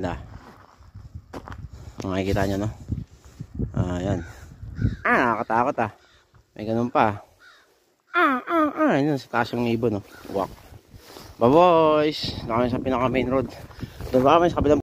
pala makikita nyo no ayan ah, ah, nakakatakot ah may ganun pa ah ah ah yun sa taas yung ibon no walk bye boys nakami sa pinaka main road doon ba kami sa kabilang